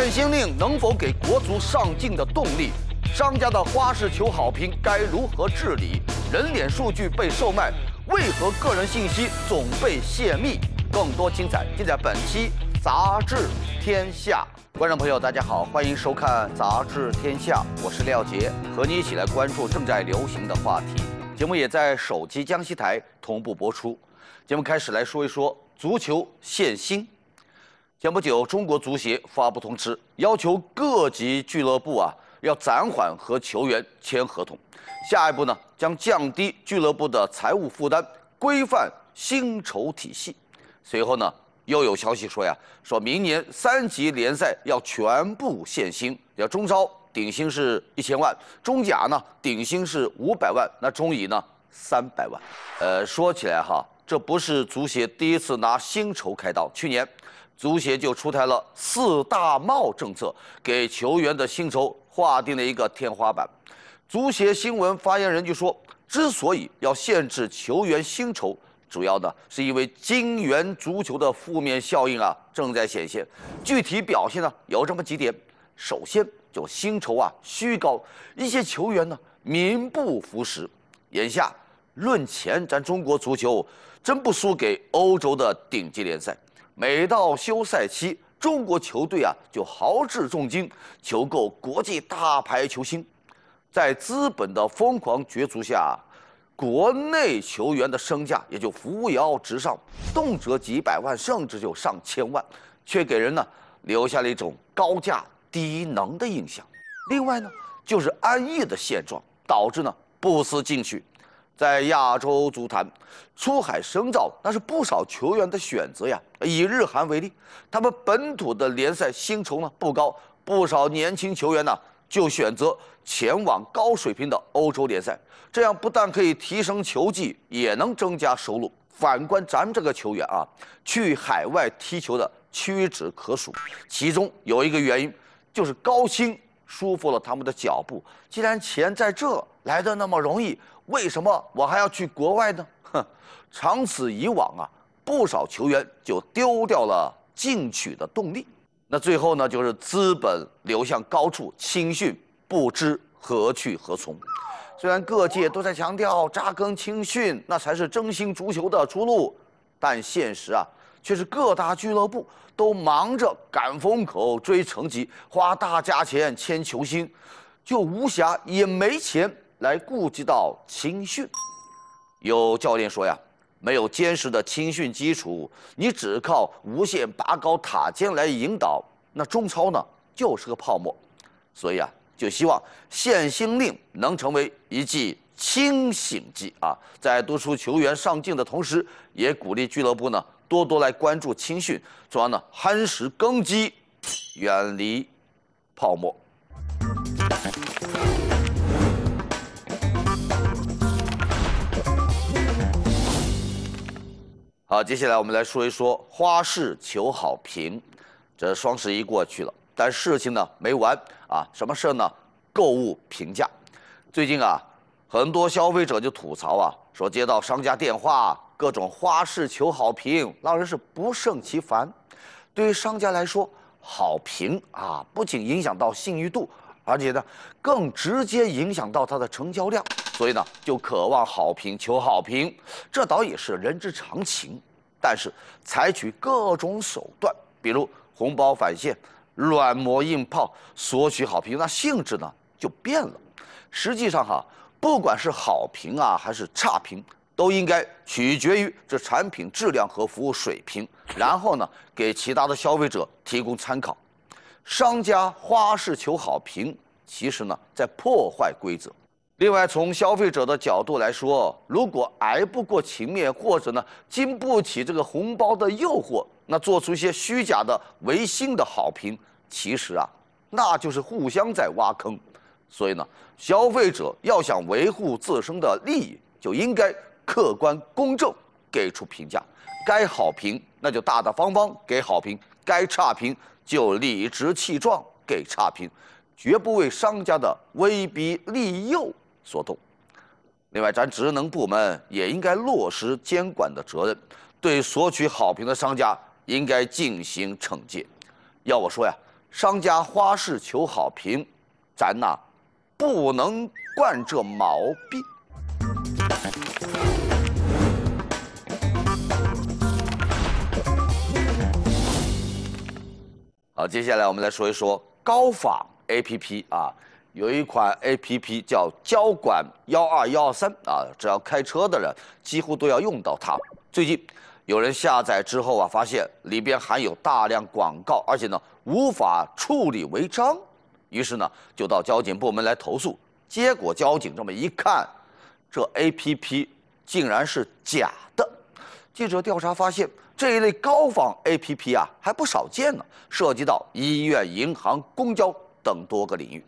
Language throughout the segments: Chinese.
限薪令能否给国足上进的动力？商家的花式求好评该如何治理？人脸数据被售卖，为何个人信息总被泄密？更多精彩尽在本期《杂志天下》。观众朋友，大家好，欢迎收看《杂志天下》，我是廖杰，和你一起来关注正在流行的话题。节目也在手机江西台同步播出。节目开始来说一说足球限薪。前不久，中国足协发布通知，要求各级俱乐部啊要暂缓和球员签合同。下一步呢，将降低俱乐部的财务负担，规范薪酬体系。随后呢，又有消息说呀，说明年三级联赛要全部限薪，要中超顶薪是一千万，中甲呢顶薪是五百万，那中乙呢三百万。呃，说起来哈，这不是足协第一次拿薪酬开刀，去年。足协就出台了四大帽政策，给球员的薪酬划定了一个天花板。足协新闻发言人就说，之所以要限制球员薪酬，主要呢是因为金元足球的负面效应啊正在显现。具体表现呢有这么几点：首先，就薪酬啊虚高，一些球员呢名不副实。眼下论钱，咱中国足球真不输给欧洲的顶级联赛。每到休赛期，中国球队啊就豪掷重金求购国际大牌球星，在资本的疯狂角逐下，国内球员的身价也就扶摇直上，动辄几百万，甚至就上千万，却给人呢留下了一种高价低能的印象。另外呢，就是安逸的现状导致呢不思进取。在亚洲足坛，出海深造那是不少球员的选择呀。以日韩为例，他们本土的联赛薪酬呢不高，不少年轻球员呢就选择前往高水平的欧洲联赛，这样不但可以提升球技，也能增加收入。反观咱们这个球员啊，去海外踢球的屈指可数，其中有一个原因就是高薪。束缚了他们的脚步。既然钱在这来的那么容易，为什么我还要去国外呢？哼，长此以往啊，不少球员就丢掉了进取的动力。那最后呢，就是资本流向高处，青训不知何去何从。虽然各界都在强调扎根青训，那才是振兴足球的出路，但现实啊。却是各大俱乐部都忙着赶风口、追成绩，花大价钱签球星，就无暇也没钱来顾及到青训。有教练说呀，没有坚实的青训基础，你只靠无限拔高塔尖来引导，那中超呢就是个泡沫。所以啊，就希望限薪令能成为一剂清醒剂啊，在督促球员上进的同时，也鼓励俱乐部呢。多多来关注青训，从而呢，夯实根基，远离泡沫。好，接下来我们来说一说花式求好评。这双十一过去了，但事情呢没完啊！什么事呢？购物评价。最近啊，很多消费者就吐槽啊，说接到商家电话。各种花式求好评，让人是不胜其烦。对于商家来说，好评啊不仅影响到信誉度，而且呢更直接影响到它的成交量。所以呢就渴望好评，求好评，这倒也是人之常情。但是采取各种手段，比如红包返现、软磨硬泡索取好评，那性质呢就变了。实际上哈，不管是好评啊还是差评。都应该取决于这产品质量和服务水平，然后呢，给其他的消费者提供参考。商家花式求好评，其实呢，在破坏规则。另外，从消费者的角度来说，如果挨不过情面，或者呢，经不起这个红包的诱惑，那做出一些虚假的违心的好评，其实啊，那就是互相在挖坑。所以呢，消费者要想维护自身的利益，就应该。客观公正给出评价，该好评那就大大方方给好评，该差评就理直气壮给差评，绝不为商家的威逼利诱所动。另外，咱职能部门也应该落实监管的责任，对索取好评的商家应该进行惩戒。要我说呀，商家花式求好评，咱呐，不能惯这毛病。好，接下来我们来说一说高仿 A P P 啊，有一款 A P P 叫交管幺二幺二三啊，只要开车的人几乎都要用到它。最近有人下载之后啊，发现里边含有大量广告，而且呢无法处理违章，于是呢就到交警部门来投诉。结果交警这么一看，这 A P P 竟然是假的。记者调查发现。这一类高仿 APP 啊，还不少见呢，涉及到医院、银行、公交等多个领域。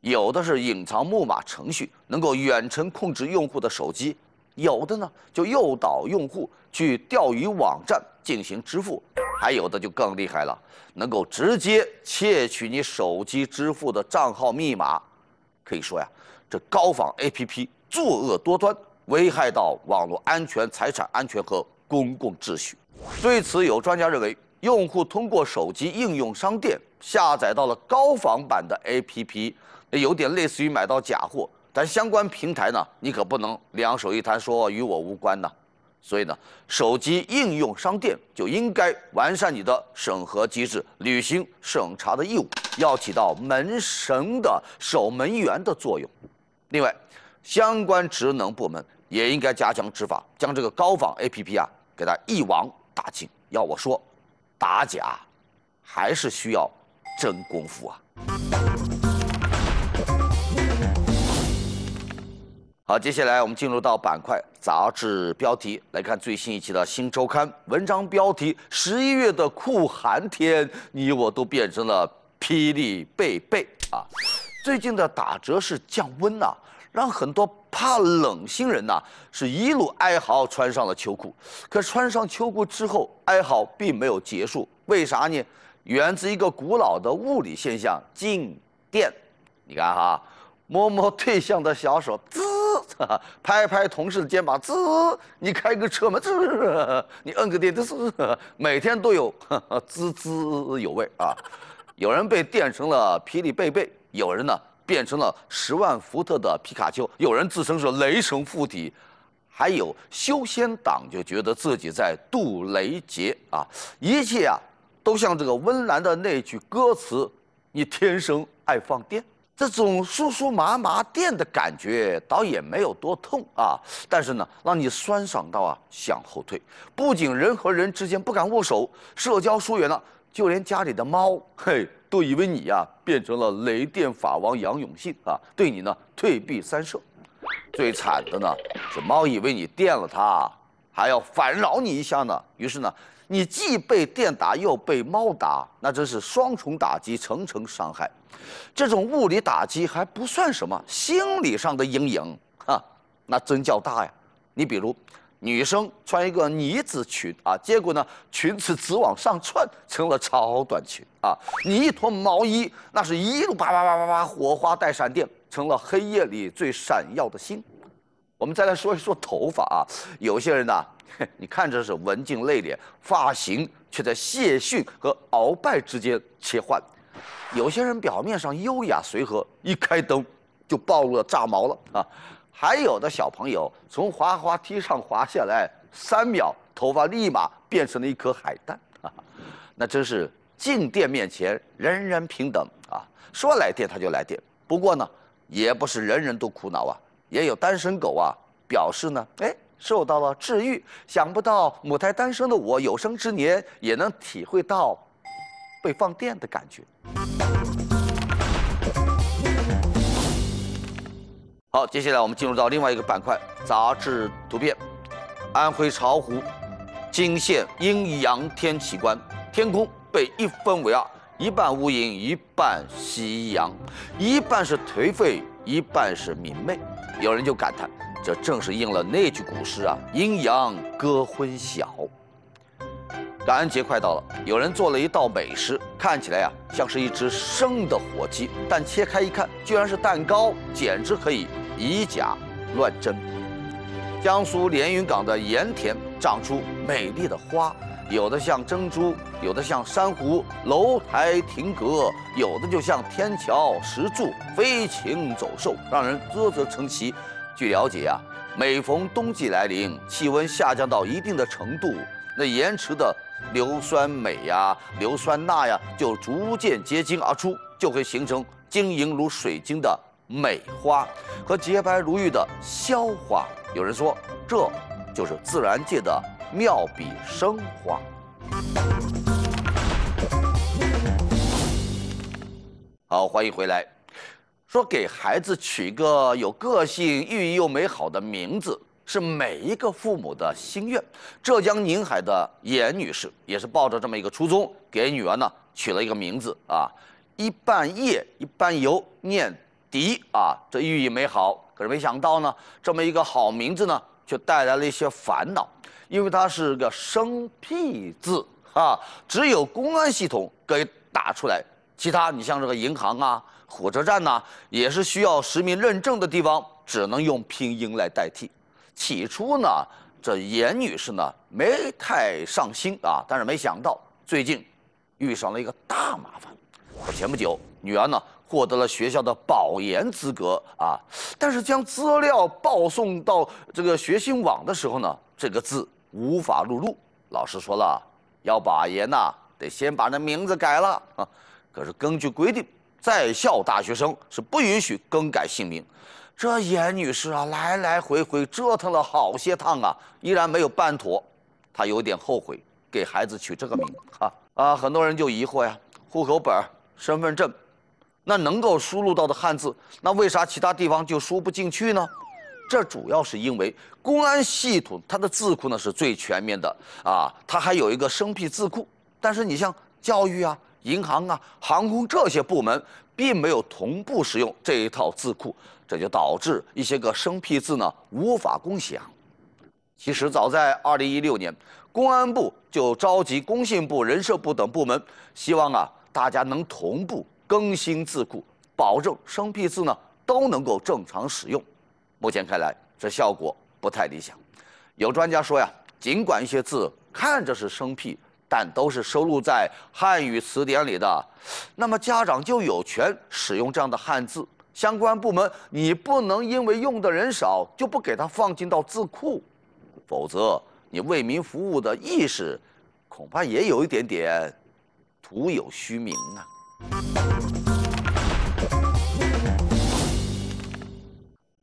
有的是隐藏木马程序，能够远程控制用户的手机；有的呢，就诱导用户去钓鱼网站进行支付；还有的就更厉害了，能够直接窃取你手机支付的账号密码。可以说呀，这高仿 APP 作恶多端，危害到网络安全、财产安全和公共秩序。对此，有专家认为，用户通过手机应用商店下载到了高仿版的 APP，有点类似于买到假货。但相关平台呢，你可不能两手一摊说与我无关呢。所以呢，手机应用商店就应该完善你的审核机制，履行审查的义务，要起到门神的守门员的作用。另外，相关职能部门也应该加强执法，将这个高仿 APP 啊，给它一网。打进。要我说，打假，还是需要真功夫啊！好，接下来我们进入到板块杂志标题来看最新一期的新周刊文章标题：十一月的酷寒天，你我都变成了霹雳贝贝啊！最近的打折是降温呐。让很多怕冷星人呐，是一路哀嚎穿上了秋裤，可穿上秋裤之后，哀嚎并没有结束。为啥呢？源自一个古老的物理现象——静电。你看哈，摸摸对象的小手，滋；拍拍同事的肩膀，滋；你开个车门，滋；你摁个电，滋。每天都有滋滋有味啊！有人被电成了霹雳贝贝，有人呢。变成了十万伏特的皮卡丘，有人自称是雷神附体，还有修仙党就觉得自己在渡雷劫啊！一切啊，都像这个温岚的那句歌词：“你天生爱放电。”这种酥酥麻麻电的感觉倒也没有多痛啊，但是呢，让你酸爽到啊想后退。不仅人和人之间不敢握手，社交疏远了，就连家里的猫，嘿。都以为你呀变成了雷电法王杨永信啊，对你呢退避三舍。最惨的呢是猫以为你电了它，还要反扰你一下呢。于是呢，你既被电打又被猫打，那真是双重打击，层层伤害这种物理打击还不算什么，心理上的阴影啊，那真叫大呀。你比如。女生穿一个呢子裙啊，结果呢，裙子直往上窜，成了超短裙啊。你一脱毛衣，那是一路叭叭叭叭叭，火花带闪电，成了黑夜里最闪耀的星。我们再来说一说头发啊，有些人呢，你看着是文静内敛，发型却在谢逊和鳌拜之间切换；有些人表面上优雅随和，一开灯就暴露了炸毛了啊。还有的小朋友从滑滑梯上滑下来，三秒头发立马变成了一颗海蛋啊！那真是静电面前人人平等啊！说来电他就来电。不过呢，也不是人人都苦恼啊，也有单身狗啊表示呢，哎，受到了治愈。想不到母胎单身的我有生之年也能体会到被放电的感觉。好，接下来我们进入到另外一个板块：杂志图片。安徽巢湖惊现阴阳天奇观，天空被一分为二，一半乌云，一半夕阳，一半是颓废，一半是明媚。有人就感叹，这正是应了那句古诗啊：“阴阳割昏晓。”感恩节快到了，有人做了一道美食，看起来呀像是一只生的火鸡，但切开一看，居然是蛋糕，简直可以。以假乱真。江苏连云港的盐田长出美丽的花，有的像珍珠，有的像珊瑚楼台亭阁，有的就像天桥石柱、飞禽走兽，让人啧啧称奇。据了解啊，每逢冬季来临，气温下降到一定的程度，那盐池的硫酸镁呀、硫酸钠呀，就逐渐结晶而出，就会形成晶莹如水晶的。美花和洁白如玉的肖花，有人说，这就是自然界的妙笔生花。好，欢迎回来。说给孩子取一个有个性、寓意又美好的名字，是每一个父母的心愿。浙江宁海的严女士也是抱着这么一个初衷，给女儿呢取了一个名字啊，一半叶，一半油，念。“迪”啊，这寓意美好，可是没想到呢，这么一个好名字呢，却带来了一些烦恼，因为它是个生僻字啊，只有公安系统给打出来，其他你像这个银行啊、火车站呐，也是需要实名认证的地方，只能用拼音来代替。起初呢，这严女士呢没太上心啊，但是没想到最近遇上了一个大麻烦。前不久，女儿呢。获得了学校的保研资格啊，但是将资料报送到这个学信网的时候呢，这个字无法录入。老师说了，要保研呐，得先把那名字改了啊。可是根据规定，在校大学生是不允许更改姓名。这严女士啊，来来回回折腾了好些趟啊，依然没有办妥。她有点后悔给孩子取这个名哈啊。很多人就疑惑呀，户口本、身份证。那能够输入到的汉字，那为啥其他地方就输不进去呢？这主要是因为公安系统它的字库呢是最全面的啊，它还有一个生僻字库。但是你像教育啊、银行啊、航空这些部门，并没有同步使用这一套字库，这就导致一些个生僻字呢无法共享。其实早在二零一六年，公安部就召集工信部、人社部等部门，希望啊大家能同步。更新字库，保证生僻字呢都能够正常使用。目前看来，这效果不太理想。有专家说呀，尽管一些字看着是生僻，但都是收录在汉语词典里的，那么家长就有权使用这样的汉字。相关部门，你不能因为用的人少就不给他放进到字库，否则你为民服务的意识，恐怕也有一点点，徒有虚名啊。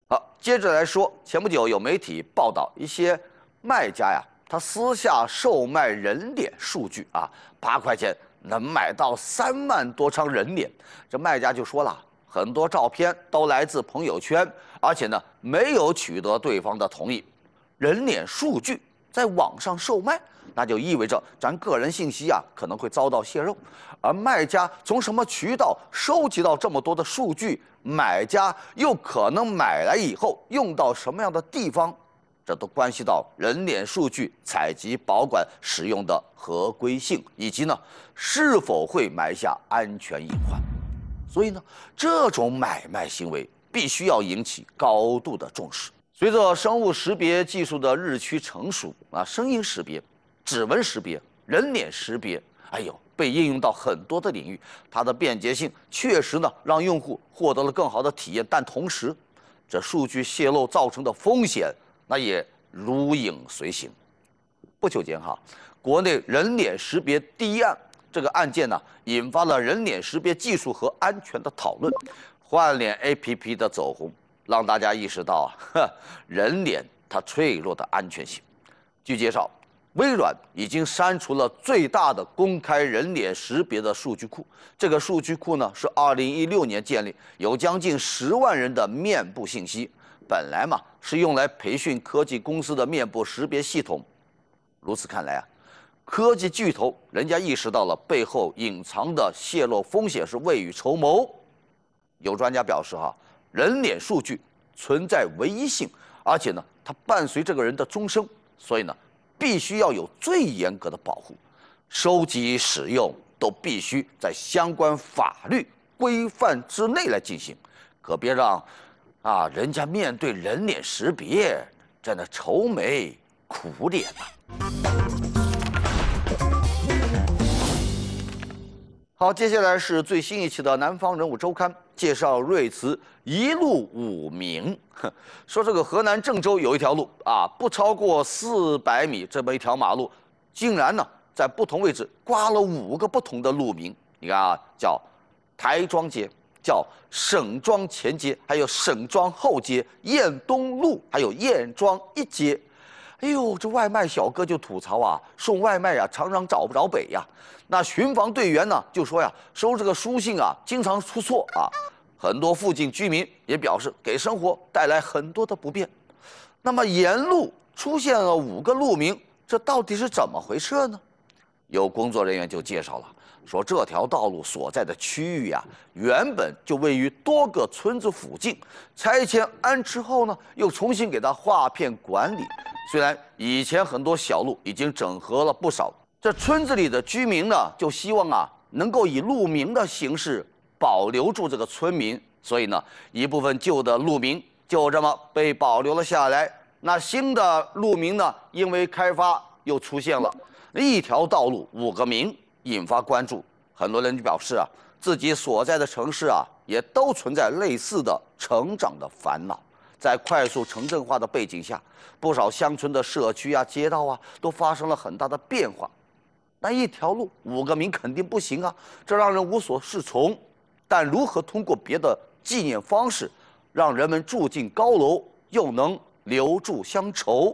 好，接着来说。前不久有媒体报道，一些卖家呀，他私下售卖人脸数据啊，八块钱能买到三万多张人脸。这卖家就说了很多照片都来自朋友圈，而且呢没有取得对方的同意。人脸数据在网上售卖。那就意味着咱个人信息啊可能会遭到泄露，而卖家从什么渠道收集到这么多的数据，买家又可能买来以后用到什么样的地方，这都关系到人脸数据采集、保管、使用的合规性，以及呢是否会埋下安全隐患。所以呢，这种买卖行为必须要引起高度的重视。随着生物识别技术的日趋成熟啊，声音识别。指纹识别、人脸识别，哎呦，被应用到很多的领域。它的便捷性确实呢，让用户获得了更好的体验。但同时，这数据泄露造成的风险，那也如影随形。不久前哈，国内人脸识别第一案这个案件呢，引发了人脸识别技术和安全的讨论。换脸 A P P 的走红，让大家意识到啊，人脸它脆弱的安全性。据介绍。微软已经删除了最大的公开人脸识别的数据库。这个数据库呢，是二零一六年建立，有将近十万人的面部信息。本来嘛，是用来培训科技公司的面部识别系统。如此看来啊，科技巨头人家意识到了背后隐藏的泄露风险是未雨绸缪。有专家表示哈，人脸数据存在唯一性，而且呢，它伴随这个人的终生，所以呢。必须要有最严格的保护，收集使用都必须在相关法律规范之内来进行，可别让，啊，人家面对人脸识别在那愁眉苦脸了。好，接下来是最新一期的《南方人物周刊》介绍瑞慈一路五名，说这个河南郑州有一条路啊，不超过四百米这么一条马路，竟然呢在不同位置挂了五个不同的路名。你看啊，叫台庄街，叫省庄前街，还有省庄后街、燕东路，还有燕庄一街。哎呦，这外卖小哥就吐槽啊，送外卖呀，常常找不着北呀。那巡防队员呢，就说呀，收这个书信啊，经常出错啊。很多附近居民也表示，给生活带来很多的不便。那么沿路出现了五个路名，这到底是怎么回事呢？有工作人员就介绍了。说这条道路所在的区域呀，原本就位于多个村子附近，拆迁安置后呢，又重新给它划片管理。虽然以前很多小路已经整合了不少，这村子里的居民呢，就希望啊能够以路名的形式保留住这个村民，所以呢，一部分旧的路名就这么被保留了下来。那新的路名呢，因为开发又出现了一条道路，五个名。引发关注，很多人就表示啊，自己所在的城市啊，也都存在类似的成长的烦恼。在快速城镇化的背景下，不少乡村的社区啊、街道啊，都发生了很大的变化。那一条路五个名肯定不行啊，这让人无所适从。但如何通过别的纪念方式，让人们住进高楼，又能留住乡愁，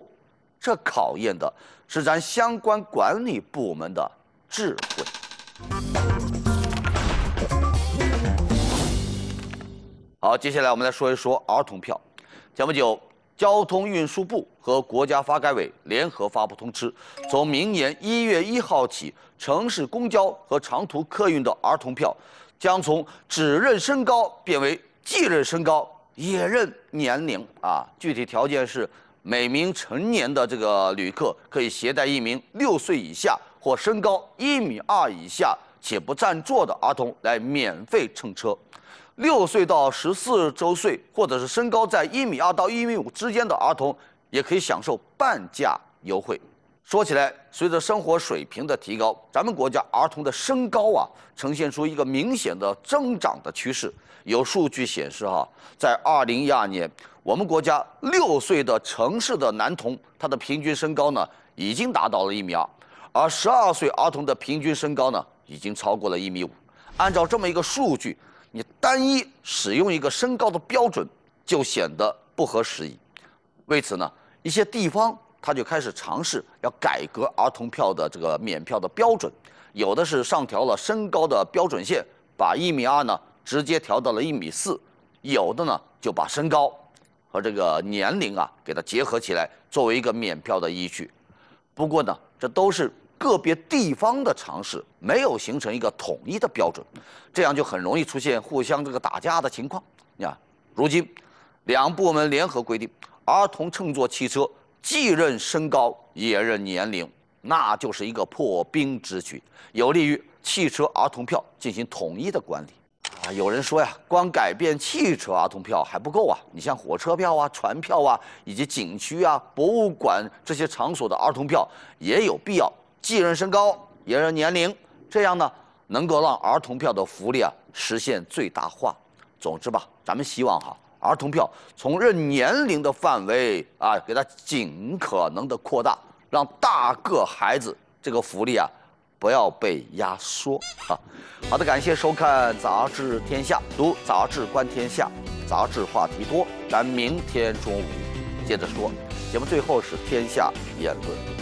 这考验的是咱相关管理部门的。智慧。好，接下来我们来说一说儿童票。前不久，交通运输部和国家发改委联合发布通知，从明年一月一号起，城市公交和长途客运的儿童票将从只认身高变为既认身高也认年龄啊。具体条件是，每名成年的这个旅客可以携带一名六岁以下。或身高一米二以下且不占座的儿童来免费乘车，六岁到十四周岁，或者是身高在一米二到一米五之间的儿童，也可以享受半价优惠。说起来，随着生活水平的提高，咱们国家儿童的身高啊，呈现出一个明显的增长的趋势。有数据显示，哈，在二零一二年，我们国家六岁的城市的男童，他的平均身高呢，已经达到了一米二。而十二岁儿童的平均身高呢，已经超过了一米五。按照这么一个数据，你单一使用一个身高的标准，就显得不合时宜。为此呢，一些地方他就开始尝试要改革儿童票的这个免票的标准，有的是上调了身高的标准线，把一米二呢直接调到了一米四；有的呢就把身高和这个年龄啊给它结合起来作为一个免票的依据。不过呢，这都是。个别地方的尝试没有形成一个统一的标准，这样就很容易出现互相这个打架的情况。你看，如今两部门联合规定，儿童乘坐汽车既认身高也认年龄，那就是一个破冰之举，有利于汽车儿童票进行统一的管理。啊，有人说呀，光改变汽车儿童票还不够啊，你像火车票啊、船票啊，以及景区啊、博物馆这些场所的儿童票也有必要。既认身高，也认年龄，这样呢，能够让儿童票的福利啊实现最大化。总之吧，咱们希望哈，儿童票从认年龄的范围啊，给它尽可能的扩大，让大个孩子这个福利啊，不要被压缩啊。好的，感谢收看《杂志天下》，读杂志观天下，杂志话题多，咱明天中午接着说。节目最后是天下言论。